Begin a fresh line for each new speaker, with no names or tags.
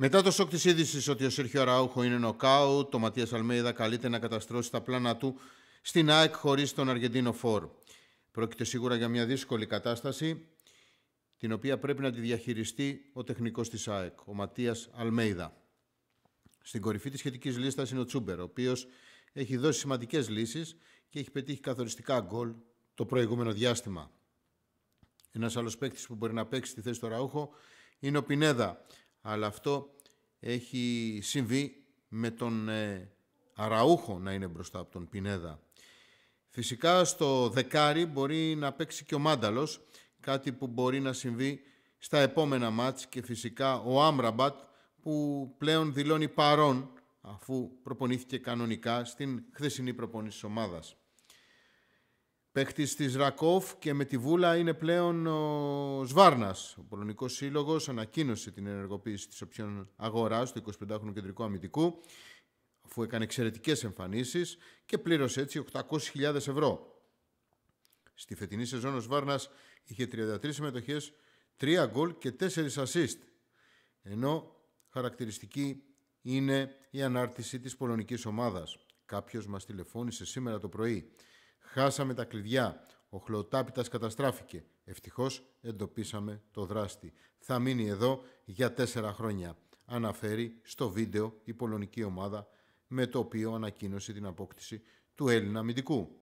Μετά το σοκ της είδησης ότι ο Σέρχιο Ραούχο είναι νοκάου, το Ματίας Αλμέιδα καλείται να καταστρώσει τα πλάνα του στην ΑΕΚ χωρίς τον Αργεντίνο Φόρ. Πρόκειται σίγουρα για μια δύσκολη κατάσταση, την οποία πρέπει να τη διαχειριστεί ο τεχνικός της ΑΕΚ, ο Ματίας Αλμέιδα. Στην κορυφή της σχετικής λίστας είναι ο Τσούμπερ, ο οποίος έχει δώσει σημαντικές λύσεις και έχει πετύχει καθοριστικά γκολ το προηγούμενο διάστημα. Ένας άλλος παίκτης που μπορεί να παίξει τη θέση του Ραούχο είναι ο Πινέδα, αλλά αυτό έχει συμβεί με τον ε, Αραούχο να είναι μπροστά από τον Πινέδα. Φυσικά στο δεκάρι μπορεί να παίξει και ο Μάνταλος, κάτι που μπορεί να συμβεί στα επόμενα μάτς και φυσικά ο Άμραμπατ που πλέον δηλώνει παρόν αφού προπονήθηκε κανονικά στην χθεσινή προπονήση της ομάδας. Παίχτης της Ρακόφ και με τη Βούλα είναι πλέον ο Σβάρνας. Ο Πολωνικός Σύλλογος ανακοίνωσε την ενεργοποίηση της οψιών αγοράς του 25χρονου κεντρικού αμυντικού, αφού έκανε εξαιρετικές εμφανίσεις και πλήρωσε έτσι 800.000 ευρώ. Στη φετινή σεζόν ο Σβάρνας είχε 33 συμμετοχέ, 3 γκολ και 4 assist. Ενώ χαρακτηριστική είναι η ανάρτηση της πολωνικής ομάδας. Κάποιος μας τηλεφώνησε σήμερα το πρωί. Χάσαμε τα κλειδιά. Ο χλωτάπητας καταστράφηκε. Ευτυχώς εντοπίσαμε το δράστη. Θα μείνει εδώ για τέσσερα χρόνια. Αναφέρει στο βίντεο η πολωνική ομάδα με το οποίο ανακοίνωσε την απόκτηση του Έλληνα αμυντικού.